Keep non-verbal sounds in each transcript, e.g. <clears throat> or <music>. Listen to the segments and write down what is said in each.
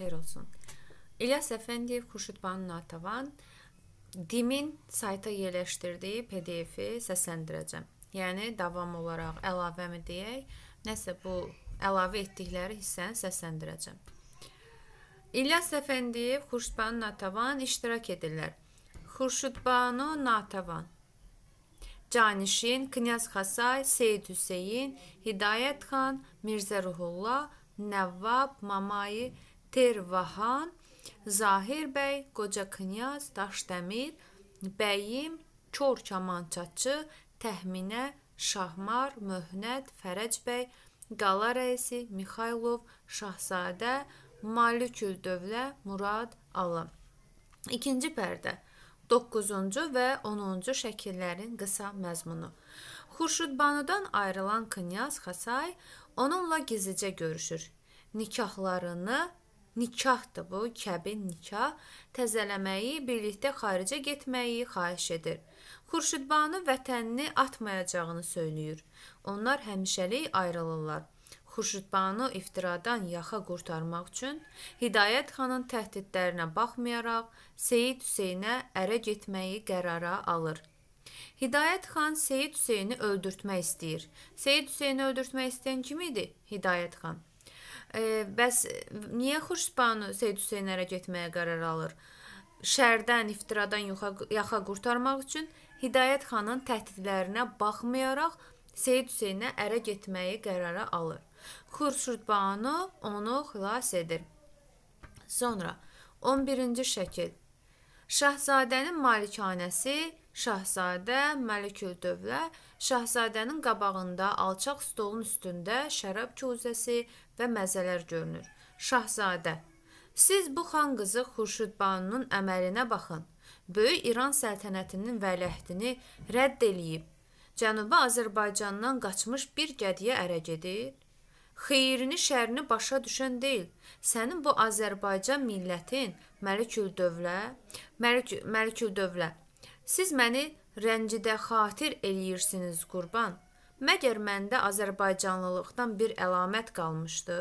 xeyir olsun. İlyas Əfəndiyev, Xurşudbanu Natavan DİM-in sayta yerləşdirdiyi PDF-i səsləndirəcəm. Yəni davam olaraq əlavəmi deyək, nəsə bu əlavə etdikləri hissəni səsləndirəcəm. İlyas Əfəndiyev, Xurşudbanu Natavan iştirak edirlər. Xurşudbanu Natavan Canişin, Knyaz Xasay, Seyid Hüseyn, Hidayət xan, Mirzə Ruhullah, Nəvvab, Mamayi, Tervahan, Zahir bəy, Qoca knyaz, Daşdəmir, Bəyim, Kor kamançaçı, Təhminə, Şahmar, Möhnət, Fərəc bəy, qala rəisi Mikhaylov, Şahzadə, Malikül Dövlə, Murad Alı. İkinci pərdə 9-cu və 10-cu şəkillərin qısa məzmunu. Xurşudbanudan ayrılan Knyaz Xasay onunla gizlicə görüşür. Nikahlarını Nikahdır bu, kəbin nikah, təzələməyi, birlikdə xaricə getməyi xahiş edir. Xurşudbanu vətənini atmayacağını söyləyir. Onlar həmişəlik ayrılırlar. Xurşudbanu iftiradan yaxa qurtarmaq üçün Hidayət xanın təhdidlərinə baxmayaraq Seyid Hüseynə ərə getməyi qərara alır. Hidayət xan Seyid Hüseyni öldürtmək istəyir. Seyid Hüseyni öldürtmək istəyən kim idi? Hidayət xan. Bəs e, niyə Xurşbanu Seyd Hüseyn ərə getməyə qərar alır? Şərdən, iftiradan yoxa, yaxa qurtarmaq üçün Hidayət xanın təhdidlərinə baxmayaraq Seyd Hüseynə ərə getməyi qərara alır. Xurşbanu onu xilas edir. Sonra 11-ci şəkil. Şahzadənin malikanəsi Şahzadə Məlikül Dövlə Şahzadənin qabağında alçaq stolun üstündə şərab kuzəsi və məzələr görünür. Şahzadə Siz bu xan qızı Xurşudbanunun əməlinə baxın. Böyük İran səltənətinin vələhdini rədd eləyib. Cənubi Azərbaycandan qaçmış bir qədiyə ərə gedir. Xeyrini, şərini başa düşən deyil. Sənin bu Azərbaycan millətin Məlikül Dövlə, Məlik Məlikül Dövlə. Siz məni rəncidə xatir eləyirsiniz qurban. Məgər məndə Azərbaycanlılıqdan bir əlamət qalmışdı?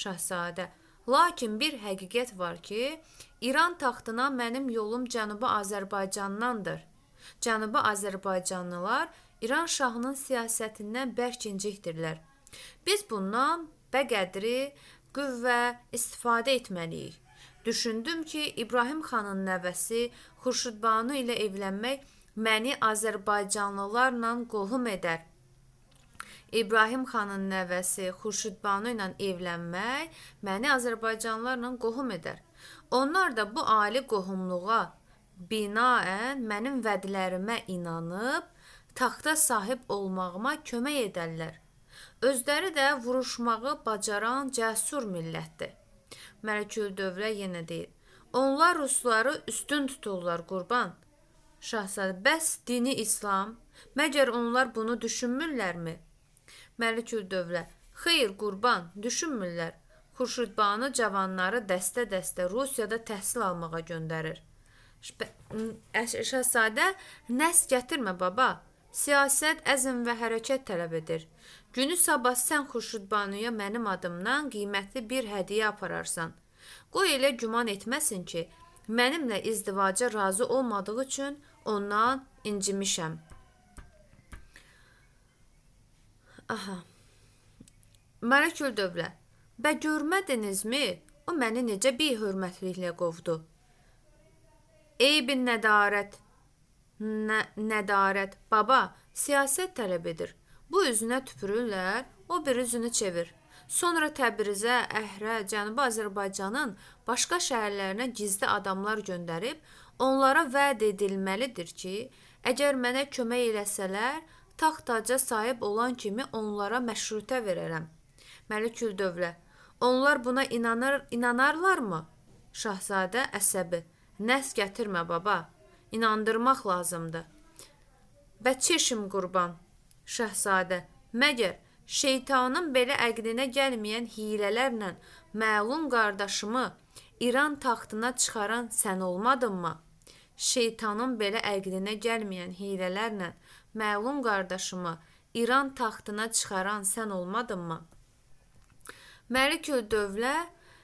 Şahzadə. Lakin bir həqiqət var ki, İran taxtına mənim yolum Cənubi Azərbaycandandır. Cənubi Azərbaycanlılar İran şahının siyasətindən bərk incikdirlər. Biz bundan bəqədri qüvvə istifadə etməliyik. Düşündüm ki, İbrahim xanın nəvəsi Xurşudbanu ilə evlənmək məni Azərbaycanlılarla qohum edər. İbrahim xanın nəvəsi Xurşudbanu ilə evlənmək məni Azərbaycanlılarla qohum edər. Onlar da bu ali qohumluğa binaən mənim vədlərimə inanıb taxta sahib olmağıma kömək edərlər. Özləri də vuruşmağı bacaran cəsur millətdir. Məliküldövlə yenə deyir: Onlar rusları üstün tuturlar qurban. Şahzadə, bəs dini İslam? Məgər onlar bunu düşünmürlərmi? Məlikül Dövlə. Xeyr, qurban, düşünmürlər. Xurşudbanı cavanları dəstə-dəstə Rusiyada təhsil almağa göndərir. Şəhzadə nəs gətirmə baba. Siyasət əzm və hərəkət tələb edir. Günü sabah sən Xurşudbanuya mənim adımdan qiymətli bir hədiyyə apararsan. Qoy elə güman etməsin ki, mənimlə izdivaca razı olmadığı üçün ondan incimişəm. Aha. Mənə kül dövlə. Bə görmədinizmi? O məni necə bihörmətliklə qovdu. Eybin nədarət. Nə nədarət. Baba, siyasət tələb edir. Bu üzünə tüpürürlər, o bir üzünü çevir. Sonra Təbrizə, Əhrə, Cənubi Azərbaycanın başqa şəhərlərinə gizli adamlar göndərib onlara vəd edilməlidir ki, əgər mənə kömək eləsələr, taxtaca sahib olan kimi onlara məşrutə verərəm. Məlikül Dövlə. Onlar buna inanır, inanarlarmı? Şahzadə əsəbi. Nəs gətirmə baba. İnandırmaq lazımdır. Bəçişim qurban. Şahzadə. Məgər şeytanın belə əqlinə gəlməyən hilələrlə məlum qardaşımı İran taxtına çıxaran sən olmadınmı? Şeytanın belə əqlinə gəlməyən hilələrlə məlum qardaşımı İran taxtına çıxaran sən olmadınmı? Məlikül Dövlə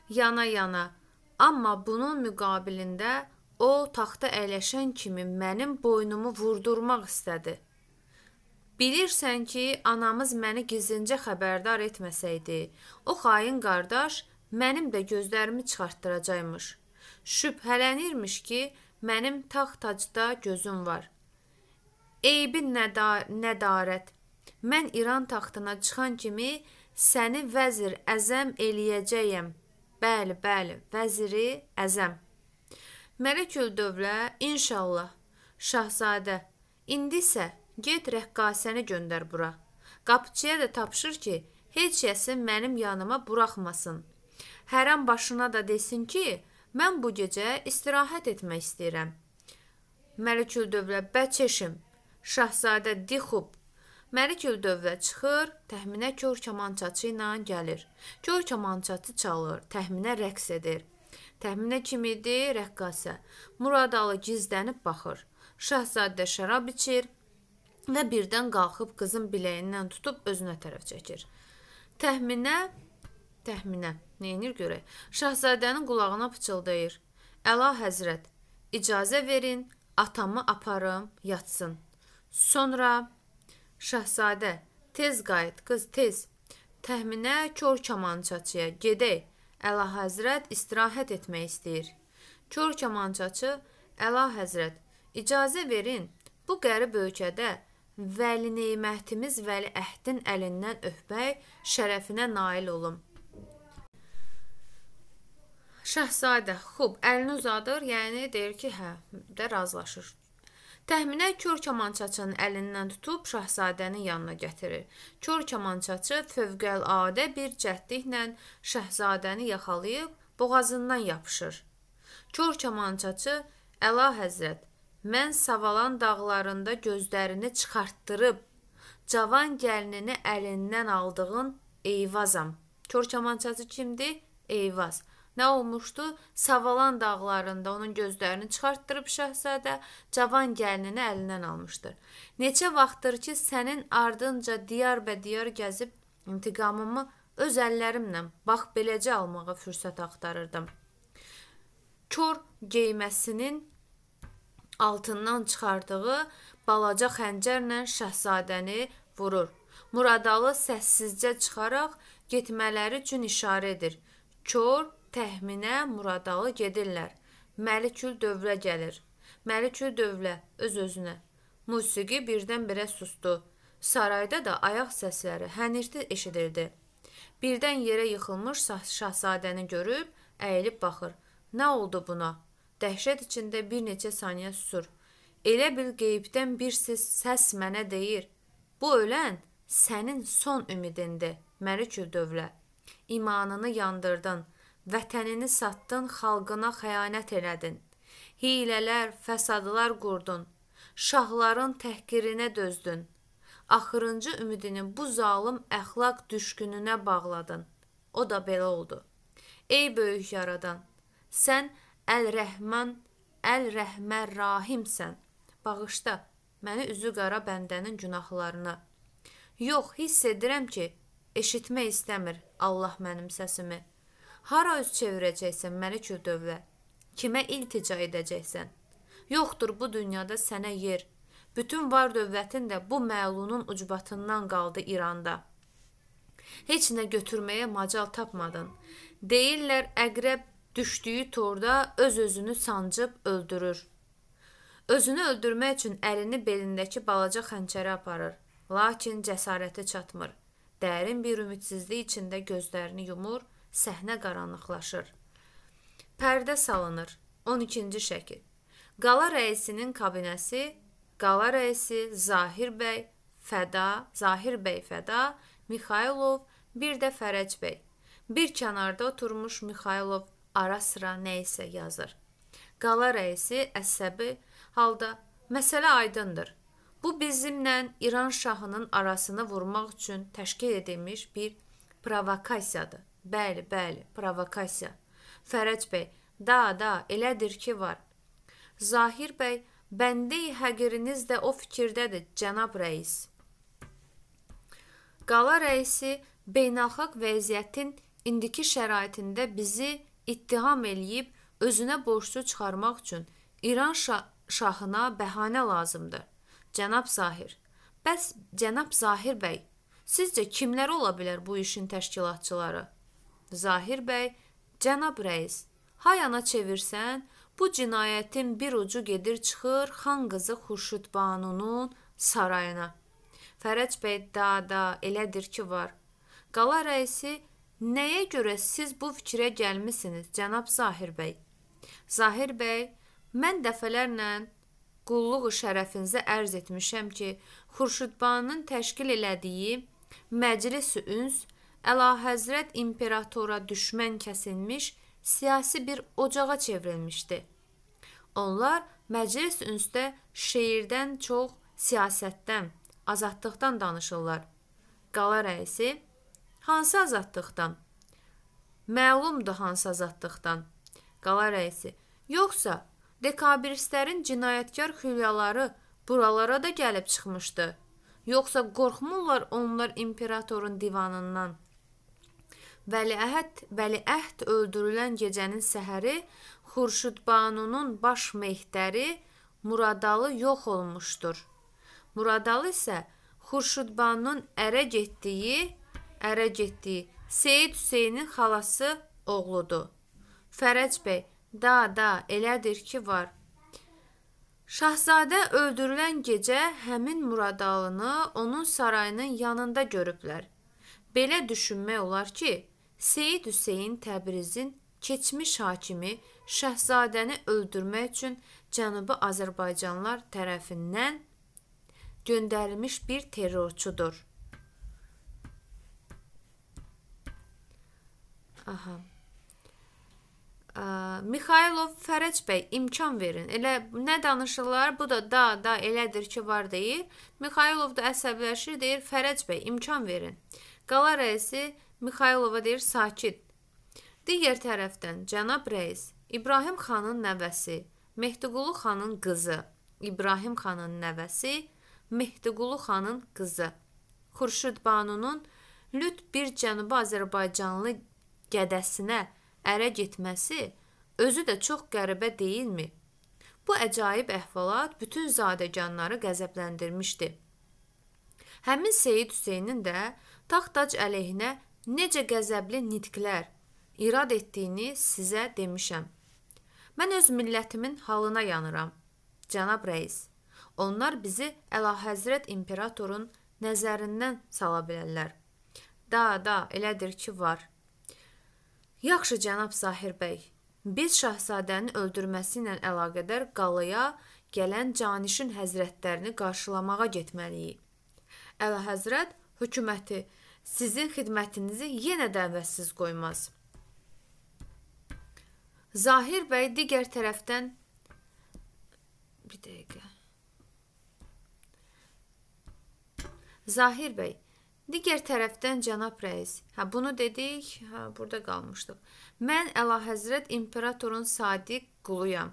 yana-yana, amma bunun müqabilində o taxta əyləşən kimi mənim boynumu vurdurmaq istədi. Bilirsən ki, anamız məni gizlincə xəbərdar etməsəydi, o xain qardaş mənim də gözlərimi çıxartdıracaqmış. Şübhələnirmiş ki, mənim taxt-tacda gözüm var. Eybin nədar nədarət. Mən İran taxtına çıxan kimi səni vəzir əzəm eləyəcəyəm. Bəli, bəli, vəziri əzəm. Mələkül Dövlə inşallah. Şahzadə, indi isə get rəqqasəni göndər bura. Qapıçıya da tapşır ki, heç kəsi mənim yanıma buraxmasın. Hərəm başına da desin ki, mən bu gecə istirahət etmək istəyirəm. Məlikül Dövlə, bəçəşim, Şahzadə Dixub Məlikül dövrə çıxır, təhminə kör kamançaçı ilə gəlir. Kör kamançaçı çalır, təhminə rəqs edir. Təhminə kim idi? Rəqqasə. Muradalı gizlənib baxır. Şahzadə şərab içir və birdən qalxıb qızın biləyindən tutub özünə tərəf çəkir. Təhminə təhminə nəyinir görək. Şahzadənin qulağına pıçıldayır. Əla həzrət, icazə verin, atamı aparım, yatsın. Sonra şahzadə, tez qayıt, qız, tez. Təhminə kör kamançaçıya gedək. Əla Həzrət istirahət etmək istəyir. Kör kamançaçı Əla Həzrət, icazə verin. Bu qərib ölkədə Vəli nemətimiz Vəli əhdin əlindən öpmək şərəfinə nail olum. Şahzadə, xub, əlini uzadır, yəni deyir ki, hə, də razılaşır. Təhminə kör kamançaçının əlindən tutub şahzadənin yanına gətirir. Kör kamançaçı fövqəladə bir cəldliklə şahzadəni yaxalayıb boğazından yapışır. Kör kamançaçı: "Əla həzrət, mən Savalan dağlarında gözlərini çıxartdırıb cavan gəlinini əlindən aldığın Eyvazam." Kör kamançaçı kimdir? Eyvaz. Nə olmuşdu? Savalan dağlarında onun gözlərini çıxartdırıb şahzadə cavan gəlinini əlindən almışdır. Neçə vaxtdır ki, sənin ardınca diyar və diyar gəzib intiqamımı öz əllərimlə bax beləcə almağa fürsət axtarırdım. Kor geyməsinin altından çıxardığı balaca xəncərlə şahzadəni vurur. Muradalı səssizcə çıxaraq getmələri üçün işarə edir. Kor təxminə Muradalı gedirlər. Məlikül dövrə gəlir. Məlikül dövlə öz-özünə. Musiqi birdən-birə sustu. Sarayda da ayaq səsləri hənirti eşidildi. Birdən yerə yıxılmış şahzadəni görüb əyilib baxır. Nə oldu buna? Dəhşət içində bir neçə saniyə susur. Elə bil qeybdən bir ses, səs mənə deyir: "Bu ölən sənin son ümidindir, Məlikül dövlə. İmanını yandırdın, Vətənini satdın, xalqına xəyanət elədin. Hilələr, fəsadlar qurdun. Şahların təhqirinə dözdün. Axırıncı ümidini bu zalım əxlaq düşkününə bağladın. O da belə oldu. Ey böyük yaradan, sən Əl-Rəhman, Əl-Rəhmər Rahimsən. Bağışla məni üzü qara bəndənin günahlarına. Yox, hiss edirəm ki, eşitmək istəmir Allah mənim səsimi. Hara üz çevirəcəksən Məlikü dövlə? Kimə iltica edəcəksən? Yoxdur bu dünyada sənə yer. Bütün var dövlətin də bu məlunun ucbatından qaldı İranda. Heç nə götürməyə macal tapmadın. Deyirlər əqrəb düşdüyü torda öz-özünü sancıb öldürür. Özünü öldürmək üçün əlini belindəki balaca xəncərə aparır, lakin cəsarəti çatmır. Dərin bir ümidsizlik içində gözlərini yumur səhnə qaranlıqlaşır. Pərdə salınır. 12-ci şəkil. Qala rəisinin kabinəsi, qala rəisi Zahir bəy, Fəda, Zahir bəy Fəda, Mikhaylov, bir də Fərəc bəy. Bir kənarda oturmuş Mikhaylov ara-sıra nə isə yazır. Qala rəisi əsəbi halda məsələ aydındır. Bu bizimlə İran şahının arasını vurmaq üçün təşkil edilmiş bir provokasiyadır. Bəli, bəli, provokasiya. Fərəc bəy, da, da, elədir ki var. Zahir bəy, bəndi həqiriniz də o fikirdədir, cənab rəis. Qala rəisi beynəlxalq vəziyyətin indiki şəraitində bizi ittiham eləyib özünə borclu çıxarmaq üçün İran şa şahına bəhanə lazımdır. Cənab Zahir. Bəs cənab Zahir bəy, sizcə kimlər ola bilər bu işin təşkilatçıları? Zahir bəy, cənab rəis, hayana çevirsən, bu cinayətin bir ucu gedir çıxır xan qızı Xurşud Banunun sarayına. Fərəc bəy dada elədir ki var. Qala rəisi Nəyə görə siz bu fikrə gəlmisiniz, cənab Zahir bəy? Zahir bəy, mən dəfələrlə qulluq şərəfinizə ərz etmişəm ki, Xurşudbanın təşkil elədiyi Məclis-i Üns Əlahəzrət imperatora düşmən kəsilmiş, siyasi bir ocağa çevrilmişdi. Onlar məclis ünsdə şeirdən çox siyasətdən, azadlıqdan danışırlar. Qala rəisi hansı azadlıqdan? Məlumdur hansı azadlıqdan? Qala rəisi yoxsa dekabiristlərin cinayətkar xülyaları buralara da gəlib çıxmışdı. Yoxsa qorxmurlar onlar imperatorun divanından? Vəliəhd, Vəliəhd öldürülən gecənin səhəri Xurşudbanunun baş mehtəri Muradalı yox olmuşdur. Muradalı isə Xurşudbanunun ərə getdiyi, ərə getdiyi Seyid Hüseynin xalası oğludur. Fərəc bəy, da, da, elədir ki, var. Şahzadə öldürülən gecə həmin Muradalını onun sarayının yanında görüblər. Belə düşünmək olar ki, Seyid Hüseyn Təbrizin keçmiş hakimi Şəhzadəni öldürmək üçün Cənubi Azərbaycanlar tərəfindən göndərilmiş bir terrorçudur. Aha. Mixailov Fərəc bəy imkan verin. Elə nə danışırlar? Bu da da da elədir ki, var deyir. Mixailov da əsəbləşir, deyir Fərəc bəy imkan verin. Qala rəisi Mixaylova deyir sakit. Digər tərəfdən cənab rəis İbrahim xanın nəvəsi, Mehdiqulu xanın qızı, İbrahim xanın nəvəsi, Mehdiqulu xanın qızı. Xurşud Banunun lüt bir Cənubi Azərbaycanlı gədəsinə ərə getməsi özü də çox qəribə deyilmi? Bu əcaib əhvalat bütün zadəganları qəzəbləndirmişdi. Həmin Seyid Hüseynin də taxtac əleyhinə necə qəzəbli nitqlər irad etdiyini sizə demişəm. Mən öz millətimin halına yanıram, cənab rəis. Onlar bizi Əlahəzrət imperatorun nəzərindən sala bilərlər. Da, da, elədir ki, var. Yaxşı cənab Zahir bəy, biz şahzadənin öldürməsi ilə əlaqədar qalaya gələn Canişin həzrətlərini qarşılamağa getməliyik. Əlahəzrət hökuməti sizin xidmətinizi yenə də əvəzsiz qoymaz. Zahir bəy digər tərəfdən bir dəqiqə. Zahir bəy Digər tərəfdən cənab rəis, hə bunu dedik, hə burada qalmışdıq. Mən Əlahəzrət imperatorun sadiq quluyam.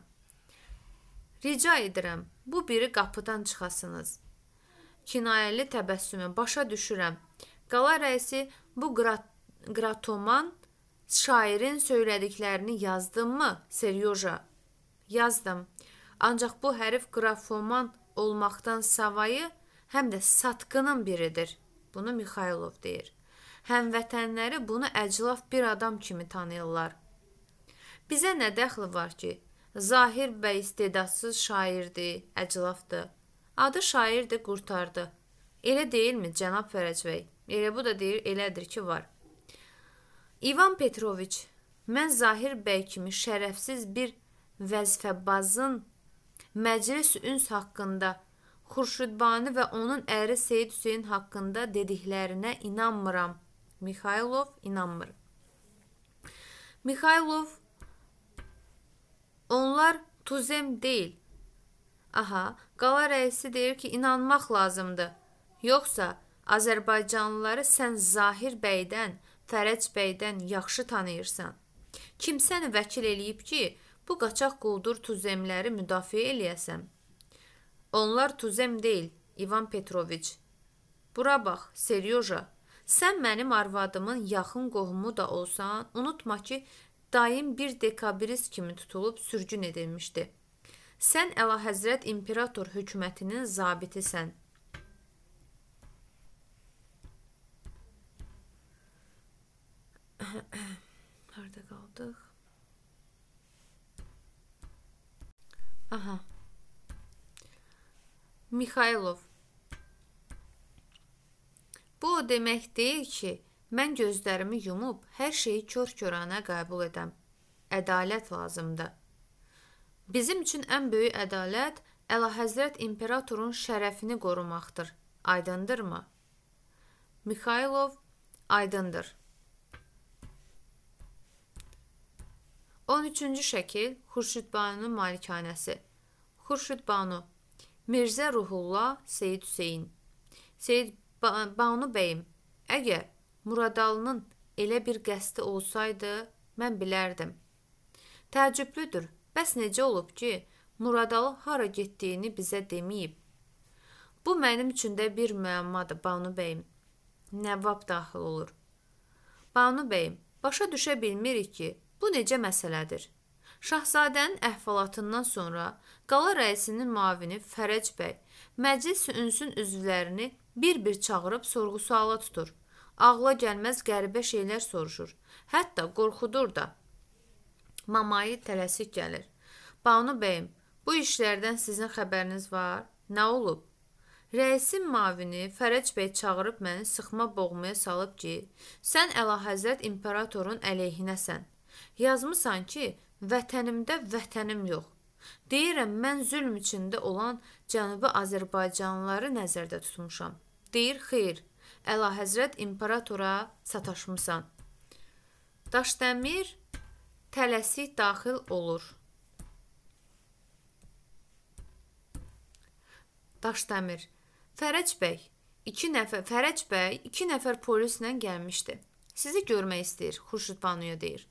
Rica edirəm, bu biri qapıdan çıxasınız. Kinayəli təbəssümü başa düşürəm. Skala rəisi bu qrat qratoman şairin söylədiklərini yazdınmı? Seryoja. Yazdım. Ancaq bu hərf qrafoman olmaqdan savayı həm də satqının biridir. Bunu Mikhaylov deyir. Həmvətənləri bunu əclaf bir adam kimi tanıyırlar. Bizə nə dəxli var ki, Zahir bəy istedadsız şairdir, əclafdır. Adı şairdir, qurtardı. Elə deyilmi, cənab Fərəcbəy? Elə bu da deyir, elədir ki, var. İvan Petroviç, mən Zahir bəy kimi şərəfsiz bir vəzifəbazın məclis üns haqqında Xurşudbani və onun əri Seyid Hüseyn haqqında dediklərinə inanmıram. Mikhailov inanmır. Mikhailov onlar tuzem deyil. Aha, qala rəisi deyir ki, inanmaq lazımdır. Yoxsa Azərbaycanlıları sən Zahir bəydən, Fərəc bəydən yaxşı tanıyırsan. Kim səni vəkil eləyib ki, bu qaçaq quldur tuzemləri müdafiə eləyəsən? Onlar tuzem deyil, İvan Petroviç. Bura bax, Seryoja. Sən mənim arvadımın yaxın qohumu da olsan, unutma ki, daim bir dekabrist kimi tutulub sürgün edilmişdi. Sən Əlahəzrət imperator hökumətinin zabitisən. <clears throat> Harda qaldıq? Aha. Mikhailov. Bu o demək deyil ki, mən gözlərimi yumub hər şeyi kör-körənə qəbul edəm. Ədalət lazımdır. Bizim üçün ən böyük ədalət Əlahəzrət imperatorun şərəfini qorumaqdır. Aydındırmı? Mikhailov aydındır. 13-cü şəkil Xurşudbanunun malikanəsi. Xurşudbanu Mirzə Ruhullah Seyid Hüseyn. Seyid Banu bəyim, əgər Muradalının elə bir qəsdi olsaydı, mən bilərdim. Təəccüblüdür. Bəs necə olub ki, Muradalı hara getdiyini bizə deməyib? Bu mənim üçün də bir müəmmadır, Banu bəyim. Nəvvab daxil olur. Banu bəyim, başa düşə bilmirik ki, Bu necə məsələdir? Şahzadənin əhvalatından sonra qala rəisinin müavini Fərəc bəy məclis ünsün üzvlərini bir-bir çağırıb sorğu-suala tutur. Ağla gəlməz qəribə şeylər soruşur. Hətta qorxudur da. Mamayı tələsik gəlir. Banu bəyim, bu işlərdən sizin xəbəriniz var? Nə olub? Rəisin mavini Fərəc bəy çağırıb məni sıxma boğmaya salıb ki, sən Əlahəzrət imperatorun əleyhinəsən. Yazmısan ki, vətənimdə vətənim yox. Deyirəm, mən zülm içində olan Cənubi Azərbaycanlıları nəzərdə tutmuşam. Deyir, xeyr, Əlahəzrət imperatora sataşmısan. Daşdəmir tələsik daxil olur. Daşdəmir. Fərəc bəy, 2 nəfər Fərəc bəy 2 nəfər polislə gəlmişdi. Sizi görmək istəyir, Xurşud Banuya deyir.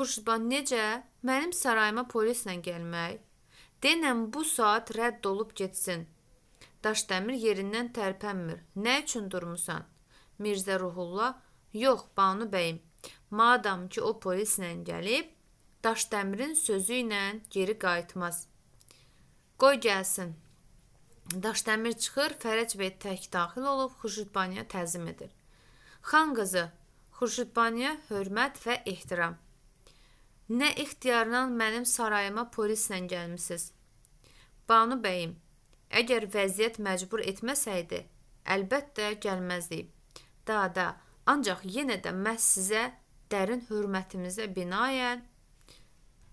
Xuşban necə mənim sarayıma polislə gəlmək? Denən bu saat rədd olub getsin. Daşdəmir yerindən tərpənmir. Nə üçün durmusan? Mirzə Ruhulla: "Yox, Banu bəyim. Madam ki o polislə gəlib, Daşdəmirin sözü ilə geri qayıtmaz. Qoy gəlsin." Daşdəmir çıxır, Fərəc bəy tək daxil olub Xurşudbaniyə təzim edir. Xan qızı Xurşudbaniyə hörmət və ehtiram. Nə ixtiyarla mənim sarayıma polislə gəlmisiniz? Banu bəyim, əgər vəziyyət məcbur etməsəydi, əlbəttə gəlməzdik. Da, da, ancaq yenə də məhz sizə dərin hörmətimizə binaən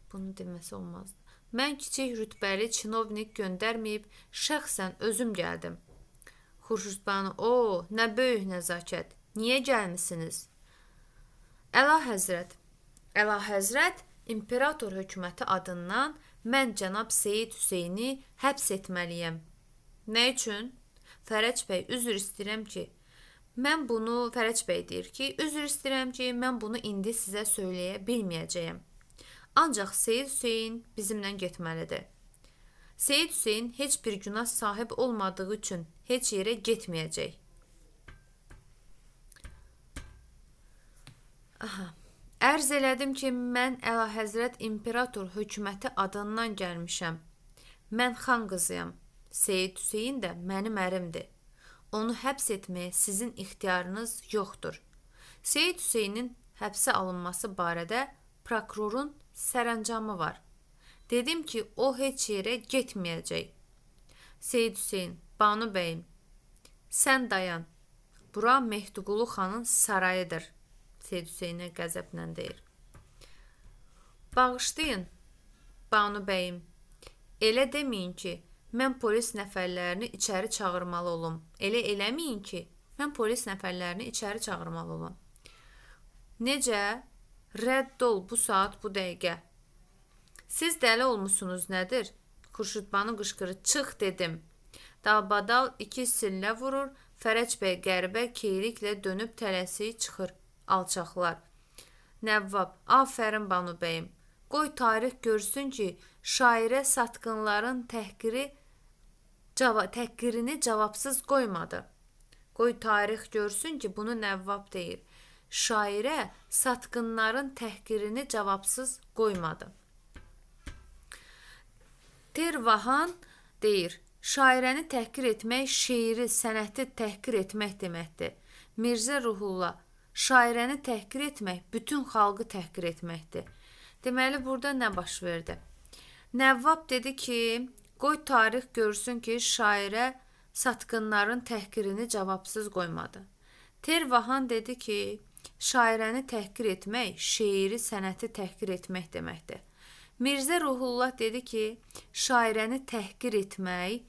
bunu deməsi olmazdı. Mən kiçik rütbəli çinovnik göndərməyib şəxsən özüm gəldim. Xurşudbanu, o, nə böyük nəzakət. Niyə gəlmisiniz? Əla Həzrət. Əla Həzrət imperator hökuməti adından mən cənab Seyid Hüseyni həbs etməliyəm. Nə üçün? Fərəc bəy, üzr istəyirəm ki, mən bunu Fərəc bəy deyir ki, üzr istəyirəm ki, mən bunu indi sizə söyləyə bilməyəcəyəm. Ancaq Seyid Hüseyn bizimlə getməlidir. Seyid Hüseyn heç bir günah sahib olmadığı üçün heç yerə getməyəcək. Aha. Ərz elədim ki, mən Əlahəzrət imperator hökuməti adından gəlmişəm. Mən xan qızıyam. Seyid Hüseyn də mənim ərimdir. Onu həbs etməyə sizin ixtiyarınız yoxdur. Seyid Hüseynin həbsə alınması barədə prokurorun sərəncamı var. Dedim ki, o heç yerə getməyəcək. Seyid Hüseyn, Banu bəyim, sən dayan. Bura Mehdiqulu xanın sarayıdır.'' Seyid Hüseynə qəzəblə deyir. Bağışlayın, Banu bəyim. Elə deməyin ki, mən polis nəfərlərini içəri çağırmalı olum. Elə eləməyin ki, mən polis nəfərlərini içəri çağırmalı olum. Necə? Rədd ol bu saat, bu dəqiqə. Siz dəli olmusunuz nədir? Xurşudbanı qışqırı çıx dedim. Dalbadal iki sillə vurur, Fərəc bəy qəribə keyliklə dönüb tələsik çıxır alçaqlar. Nəvvab, afərin Banu bəyim. Qoy tarix görsün ki, şairə satqınların təhqiri cava təhqirini cavabsız qoymadı. Qoy tarix görsün ki, bunu Nəvvab deyir. Şairə satqınların təhqirini cavabsız qoymadı. Tervahan deyir: Şairəni təhqir etmək şeiri, sənəti təhqir etmək deməkdir. Mirzə Ruhullah Şairəni təhqir etmək bütün xalqı təhqir etməkdir. Deməli burada nə baş verdi? Nəvvab dedi ki, qoy tarix görsün ki, şairə satqınların təhqirini cavabsız qoymadı. Tervahan dedi ki, şairəni təhqir etmək şeiri, sənəti təhqir etmək deməkdir. Mirzə Ruhullah dedi ki, şairəni təhqir etmək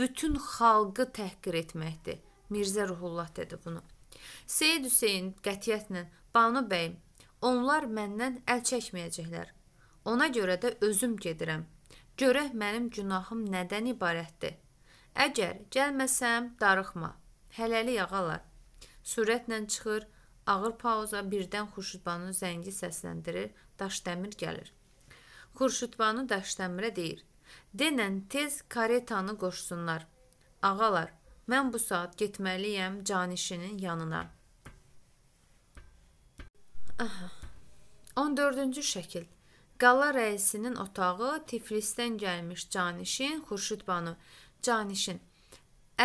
bütün xalqı təhqir etməkdir. Mirzə Ruhullah dedi bunu. Seyid Hüseyn qətiyyətlə Banu bəy, onlar məndən əl çəkməyəcəklər. Ona görə də özüm gedirəm. Görək mənim günahım nədən ibarətdir. Əgər gəlməsəm, darıxma. Hələlik ağalar. Sürətlə çıxır, ağır pauza birdən Xurşudbanın zəngi səsləndirir, Daşdəmir gəlir. Xurşudbanı Daşdəmirə deyir: "Denən tez karetanı qoşsunlar. Ağalar, Mən bu saat getməliyəm canişinin yanına. Aha. 14-cü şəkil. Qala rəisinin otağı Tiflisdən gəlmiş canişin Xurşud Banu. Canişin.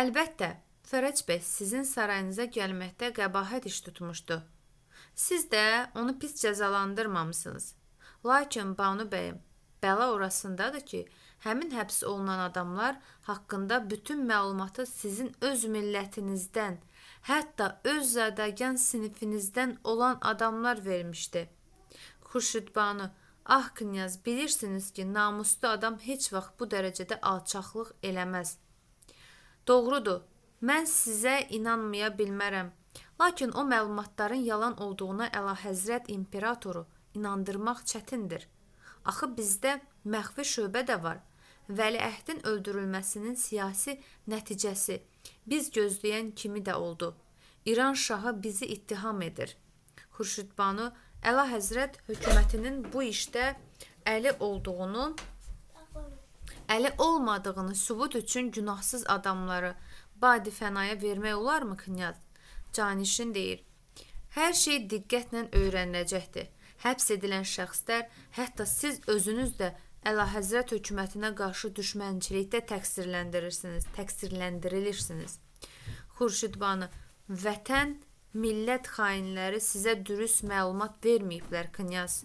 Əlbəttə, Fərəc bəy sizin sarayınıza gəlməkdə qəbahət iş tutmuşdu. Siz də onu pis cəzalandırmamısınız. Lakin Banu bəyim, bəla orasındadır ki, Həmin həbs olunan adamlar haqqında bütün məlumatı sizin öz millətinizdən, hətta öz zadəgan sinifinizdən olan adamlar vermişdi. Xurşid Banu: "Ah knyaz, bilirsiniz ki, namuslu adam heç vaxt bu dərəcədə alçaqlıq eləməz." Doğrudur. Mən sizə inanmaya bilmərəm. Lakin o məlumatların yalan olduğuna Əlahəzrət imperatoru inandırmaq çətindir. Axı bizdə məxfi şöbə də var vəliəhdin öldürülməsinin siyasi nəticəsi biz gözləyən kimi də oldu. İran şahı bizi ittiham edir. Xurşidbanu Əla Həzrət hökumətinin bu işdə əli olduğunu əli olmadığını sübut üçün günahsız adamları badi fənaya vermək olarmı knyaz? Canişin deyir. Hər şey diqqətlə öyrəniləcəkdir. Həbs edilən şəxslər, hətta siz özünüz də Əlahəzrət hökumətinə qarşı düşmənçilikdə təqsirləndirirsiniz, təqsirləndirilirsiniz. Xurşid Banı vətən millət xainləri sizə dürüst məlumat verməyiblər, knyaz.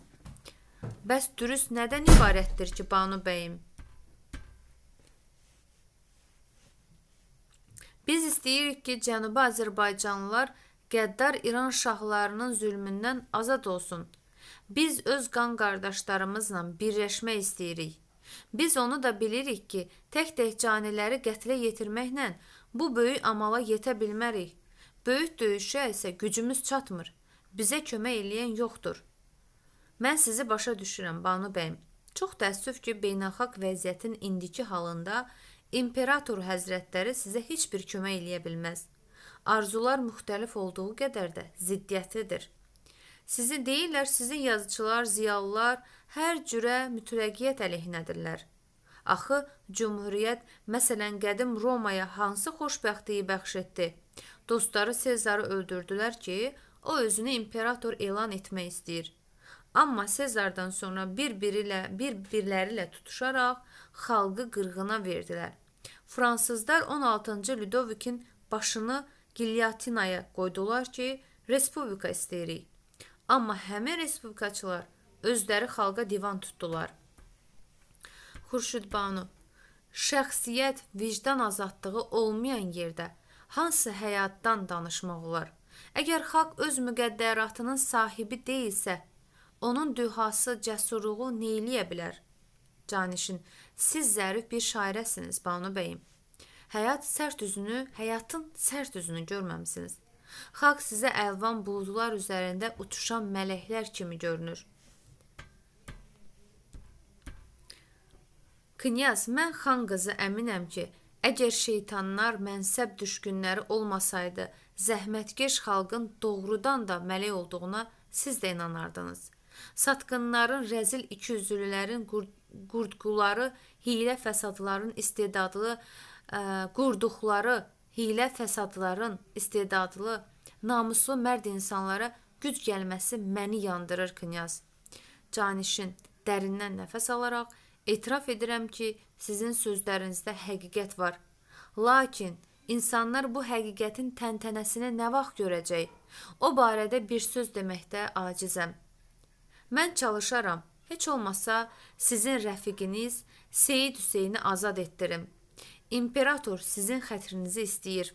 Bəs dürüst nədən ibarətdir ki, Banu bəyim? Biz istəyirik ki, Cənubi Azərbaycanlılar qəddar İran şahlarının zülmündən azad olsun. Biz öz qan qardaşlarımızla birləşmək istəyirik. Biz onu da bilirik ki, tək-tək caniləri qətlə yetirməklə bu böyük amala yetə bilmərik. Böyük döyüşə isə gücümüz çatmır. Bizə kömək eləyən yoxdur. Mən sizi başa düşürəm, Banu bəyim. Çox təəssüf ki, beynəlxalq vəziyyətin indiki halında imperator həzrətləri sizə heç bir kömək eləyə bilməz. Arzular müxtəlif olduğu qədər də ziddiyyətlidir. Sizi deyirlər, sizin yazıçılar, ziyalılar hər cürə mütləqiyyət əleyhinədirlər. Axı Cümhuriyyət məsələn qədim Romaya hansı xoşbəxtliyi bəxş etdi? Dostları Sezarı öldürdülər ki, o özünü imperator elan etmək istəyir. Amma Sezardan sonra bir-biri ilə, bir-birləri ilə tutuşaraq xalqı qırğına verdilər. Fransızlar 16-cı Ludovikin başını gilyatinaya qoydular ki, respublika istəyirik. Amma həmin respublikaçılar özləri xalqa divan tutdular. Xurşudbanu Şəxsiyyət vicdan azadlığı olmayan yerdə hansı həyatdan danışmaq olar? Əgər xalq öz müqəddəratının sahibi deyilsə, onun dühası cəsurluğu neyləyə bilər? Canişin, siz zərif bir şairəsiniz, Banu bəyim. Həyat sərt üzünü, həyatın sərt üzünü görməmisiniz. Xalq sizə əlvan buludlar üzərində uçuşan mələklər kimi görünür. Knyaz, mən xan qızı əminəm ki, əgər şeytanlar mənsəb düşkünləri olmasaydı, zəhmətkeş xalqın doğrudan da mələk olduğuna siz də inanardınız. Satqınların, rəzil ikiyüzlülərin qurd qurdquları, hiylə fəsadların istedadlı ə, qurduqları hilə fəsadların istedadlı, namuslu mərd insanlara güc gəlməsi məni yandırır, knyaz. Canişin dərindən nəfəs alaraq etiraf edirəm ki, sizin sözlərinizdə həqiqət var. Lakin insanlar bu həqiqətin təntənəsini nə vaxt görəcək? O barədə bir söz deməkdə acizəm. Mən çalışaram. Heç olmasa sizin rəfiqiniz Seyid Hüseyni azad etdirim. İmperator sizin xətrinizi istəyir.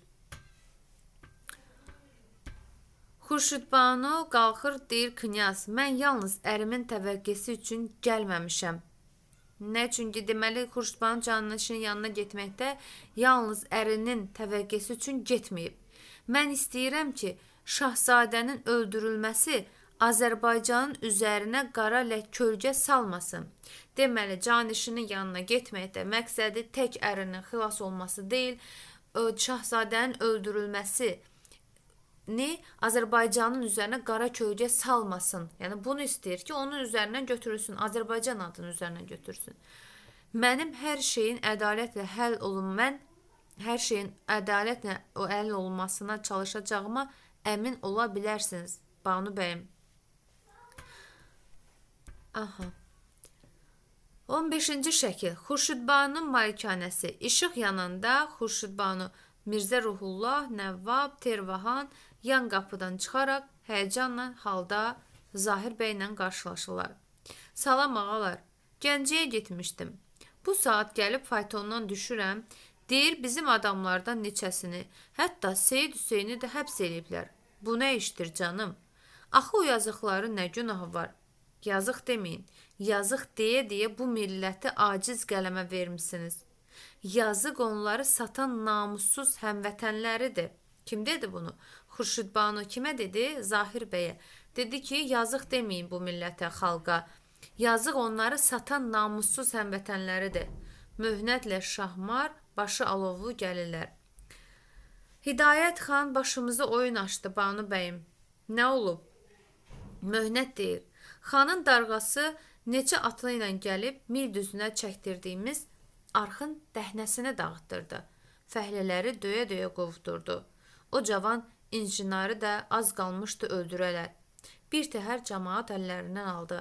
Xurşudbanu qalxır, deyir knyaz, mən yalnız ərimin təvəqqəsi üçün gəlməmişəm. Nə çünki deməli Xurşudbanu canlıçının yanına getməkdə yalnız ərinin təvəqqəsi üçün getməyib. Mən istəyirəm ki, şahzadənin öldürülməsi Azərbaycanın üzərinə qara lək kölgə salmasın Deməli, canişinin yanına getməkdə məqsədi tək ərinin xilas olması deyil, e, şahzadənin öldürülməsi ni Azərbaycanın üzərinə qara kölgə salmasın. Yəni bunu istəyir ki, onun üzərindən götürülsün, Azərbaycan adının üzərindən götürsün. Mənim hər şeyin ədalətlə həll olun. Mən hər şeyin ədalətlə o həll olunmasına çalışacağıma əmin ola bilərsiniz, Banu bəyim. Aha. 15-ci şəkil Xurşudbanın malikanəsi. İşıq yanında Xurşudbanu Mirzə Ruhullah, Nəvvab, Tervahan yan qapıdan çıxaraq həyəcanla halda Zahir bəylə qarşılaşırlar. Salam ağalar, Gəncəyə getmişdim. Bu saat gəlib faytondan düşürəm. Deyir bizim adamlardan neçəsini, hətta Seyid Hüseyni də həbs eləyiblər. Bu nə işdir canım? Axı o yazıqların nə günahı var? Yazıq deməyin. Yazıq deyə-deyə bu milləti aciz qələmə vermisiniz. Yazıq onları satan namussuz həmvətənləridir. Kim dedi bunu? Xurşud Banu kimə dedi? Zahir bəyə. Dedi ki, yazıq deməyin bu millətə, xalqa. Yazıq onları satan namussuz həmvətənləridir. Möhnətlə şahmar, başı alovlu gəlirlər. Hidayət xan başımıza oyun açdı Banu bəyim. Nə olub? Möhnət deyir. Xanın darğası neçə atlı ilə gəlib mil düzünə çəkdirdiyimiz arxın dəhnəsinə dağıtdırdı. Fəhlələri döyə-döyə qovdurdu. O cavan injinarı da az qalmışdı öldürələr. Bir təhər cəmaət əllərindən aldı.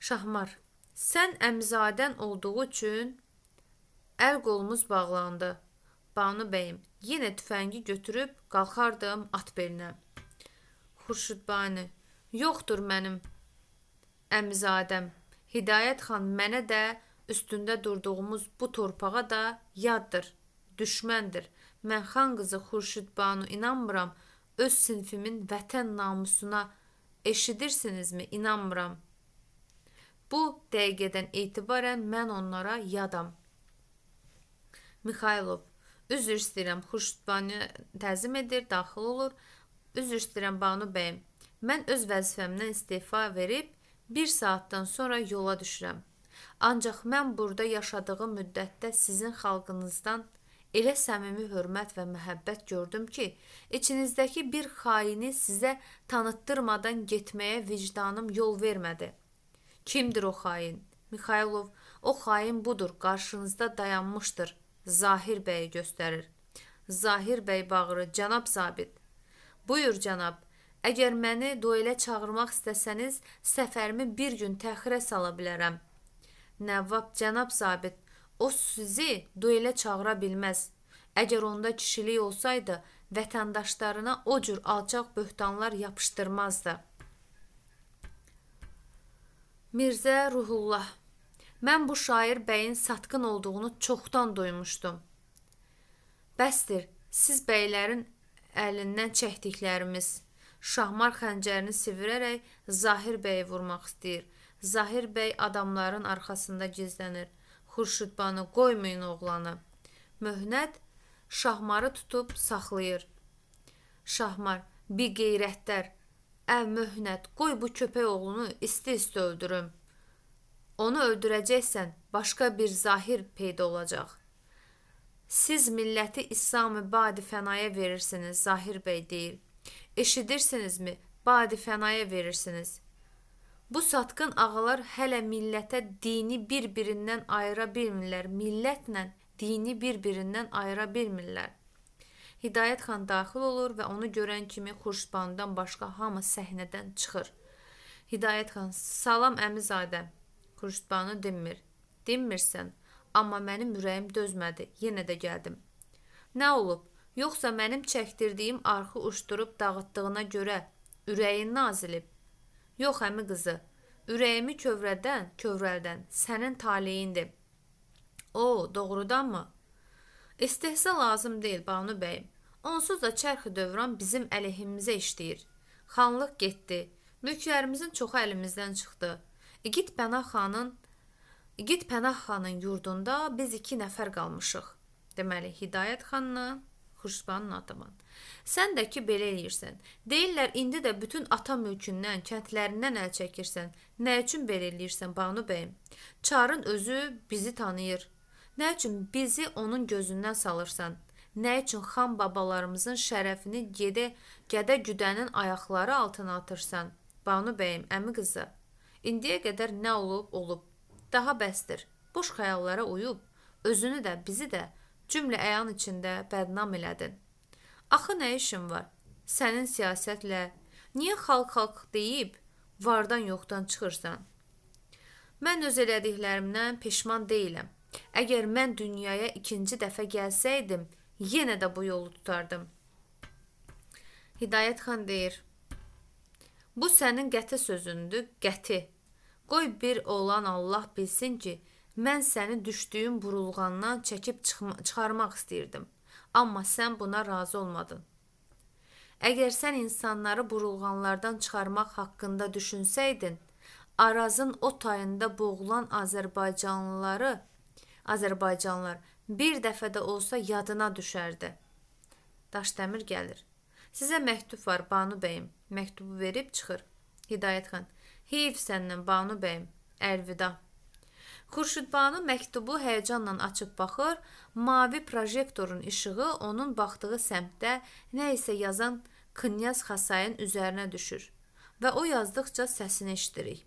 Şahmar, sən əmzadən olduğu üçün əl qolumuz bağlandı. Banu bəyim, yenə tüfəngi götürüb qalxardım at belinə. Xurşudbani, yoxdur mənim Əmizadəm, Hidayət xan mənə də üstündə durduğumuz bu torpağa da yaddır, düşməndir. Mən xan qızı Xurşid Banu inanmıram. Öz sinfimin vətən namusuna eşidirsinizmi? İnanmıram. Bu dəqiqədən etibarən mən onlara yadam. Mikhailov, üzr istəyirəm, Xurşid Banu təzim edir, daxil olur. Üzr istəyirəm Banu bəyim. Mən öz vəzifəmdən istifa verib Bir saatdan sonra yola düşürəm. Ancaq mən burada yaşadığım müddətdə sizin xalqınızdan elə səmimi hörmət və məhəbbət gördüm ki, içinizdəki bir xaini sizə tanıtdırmadan getməyə vicdanım yol vermədi. Kimdir o xain? Mikhaylov, o xain budur, qarşınızda dayanmışdır. Zahir bəyi göstərir. Zahir bəy bağırır, cənab zabit. Buyur cənab, Əgər məni duelə çağırmaq istəsəniz, səfərimi bir gün təxirə sala bilərəm. Nəvvab cənab zabit, o sizi duelə çağıra bilməz. Əgər onda kişilik olsaydı, vətəndaşlarına o cür alçaq böhtanlar yapışdırmazdı. Mirzə Ruhullah Mən bu şair bəyin satqın olduğunu çoxdan duymuşdum. Bəsdir, siz bəylərin əlindən çəkdiklərimiz Şahmar xəncərini sivirərək Zahir bəyi vurmaq istəyir. Zahir bəy adamların arxasında gizlənir. Xurşudbanı qoymayın oğlanı. Möhnət Şahmarı tutub saxlayır. Şahmar: "Bir qeyrətdər, əv möhnət, qoy bu köpək oğlunu isti-isti öldürüm. Onu öldürəcəksən, başqa bir zahir peyda olacaq." Siz milləti İslam-ı badi fənaya verirsiniz, Zahir bəy deyir. Eşidirsinizmi? Badi fənaya verirsiniz. Bu satqın ağalar hələ millətə dini bir-birindən ayıra bilmirlər. Millətlə dini bir-birindən ayıra bilmirlər. Hidayət xan daxil olur və onu görən kimi Xurşbandan başqa hamı səhnədən çıxır. Hidayət xan: "Salam əmizadə." Xurşbanı dinmir. "Dinmirsən, amma mənim ürəyim dözmədi. Yenə də gəldim." "Nə olub?" Yoxsa mənim çəkdirdiyim arxı uçdurub dağıtdığına görə ürəyin nazilib. Yox əmi qızı, ürəyimi kövrədən, kövrəldən sənin taleyindir. O, doğrudanmı? İstehza lazım deyil Banu bəyim. Onsuz da çərxi dövran bizim əleyhimizə işləyir. Xanlıq getdi. Mülklərimizin çoxu əlimizdən çıxdı. İgid Pənah xanın İgid Pənah xanın yurdunda biz 2 nəfər qalmışıq. Deməli Hidayət xanla Xışbanın ataman. Sən də ki belə eləyirsən. Deyirlər indi də bütün ata mülkündən, kəndlərindən əl çəkirsən. Nə üçün belə eləyirsən Banu bəyim? Çarın özü bizi tanıyır. Nə üçün bizi onun gözündən salırsan? Nə üçün xan babalarımızın şərəfini gedə gədə güdənin ayaqları altına atırsan? Banu bəyim, əmi qızı. İndiyə qədər nə olub, olub. Daha bəsdir. Boş xəyallara uyub özünü də, bizi də Cümlə əyan içində bədnam elədin. Axı nə işin var? Sənin siyasətlə niyə xalq-xalq deyib vardan yoxdan çıxırsan? Mən öz elədiklərimdən peşman deyiləm. Əgər mən dünyaya ikinci dəfə gəlsəydim, yenə də bu yolu tutardım. Hidayət xan deyir: Bu sənin qəti sözündür, qəti. Qoy bir olan Allah bilsin ki, Mən səni düşdüyün burulğandan çəkib çıxma, çıxarmaq istəyirdim. Amma sən buna razı olmadın. Əgər sən insanları burulğanlardan çıxarmaq haqqında düşünsəydin, Arazın o tayında boğulan Azərbaycanlıları, Azərbaycanlılar bir dəfə də olsa yadına düşərdi. Daşdəmir gəlir. Sizə məktub var, Banu bəyim. Məktubu verib çıxır. Hidayət xan. Heyf səndən, Banu bəyim. Əlvida. Xurşudbanu məktubu həyəcanla açıb baxır. Mavi projektorun işığı onun baxdığı səmtdə nə isə yazan Knyaz Xasayın üzərinə düşür və o yazdıqca səsini eşidirik.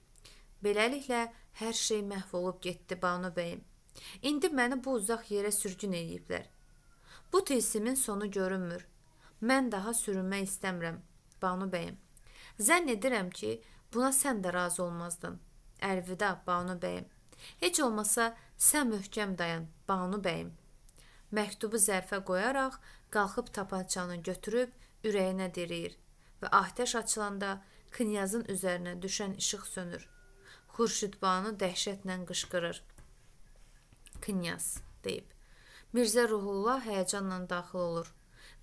Beləliklə hər şey məhv olub getdi Banu bəyim. İndi məni bu uzaq yerə sürgün ediblər. Bu tilsimin sonu görünmür. Mən daha sürünmək istəmirəm, Banu bəyim. Zənn edirəm ki, buna sən də razı olmazdın. Əlvida, Banu bəyim. Heç olmasa sən möhkəm dayan, Banu bəyim. Məktubu zərfə qoyaraq qalxıb tapançanı götürüb ürəyinə diriyir və atəş açılanda knyazın üzərinə düşən işıq sönür. Xurşid Banu dəhşətlə qışqırır. Knyaz deyib. Mirzə Ruhullah həyəcanla daxil olur.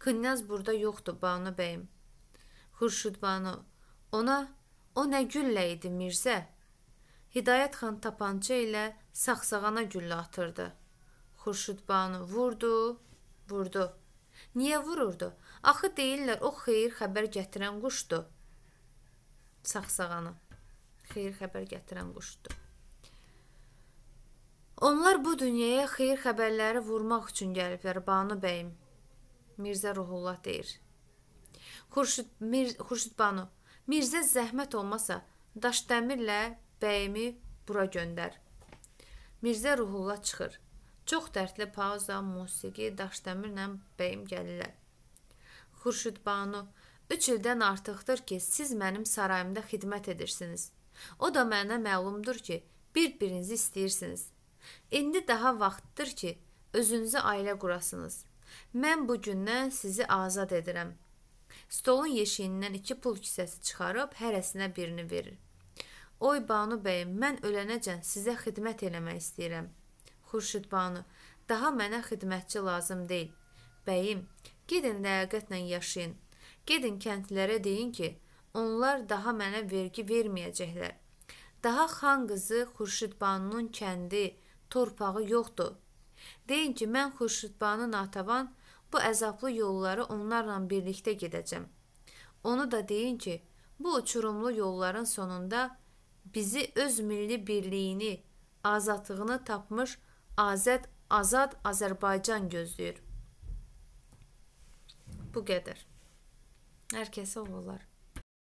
Knyaz burada yoxdur, Banu bəyim. Xurşud Banu ona o nə güllə idi Mirzə? Hidayət xan tapança ilə saxsağana güllə atırdı. Xurşud Banu vurdu, vurdu. Niyə vururdu? Axı deyirlər o xeyir xəbər gətirən quşdur. Saxsağana xeyir xəbər gətirən quşdur. Onlar bu dünyaya xeyir xəbərləri vurmaq üçün gəliblər, Banu bəyim. Mirzə Ruhullah deyir. Xurşud Mir Xurşud Banu, Mirzə zəhmət olmasa daş dəmirlə Bəyimi bura göndər. Mirzə Ruhullah çıxır. Çox dərdli pauza, musiqi, daşdəmirlə bəyim gəlirlər. Xurşud Banu, 3 ildən artıqdır ki, siz mənim sarayımda xidmət edirsiniz. O da mənə məlumdur ki, bir-birinizi istəyirsiniz. İndi daha vaxtdır ki, özünüzü ailə qurasınız. Mən bu gündən sizi azad edirəm. Stolun yeşiyindən iki pul kisəsi çıxarıb hərəsinə birini verir. Oy Banu bəyim, mən ölənəcən sizə xidmət eləmək istəyirəm. Xurşud Banu, daha mənə xidmətçi lazım deyil. Bəyim, gedin ləyaqətlə yaşayın. Gedin kəndlərə deyin ki, onlar daha mənə vergi verməyəcəklər. Daha xan qızı Xurşudbanunun kəndi, torpağı yoxdur. Deyin ki, mən Xurşudbanı Natavan bu əzablı yolları onlarla birlikdə gedəcəm. Onu da deyin ki, bu uçurumlu yolların sonunda bizi öz milli birliyini, azadlığını tapmış azad, azad Azərbaycan gözləyir. Bu qədər. Hər kəsə olar.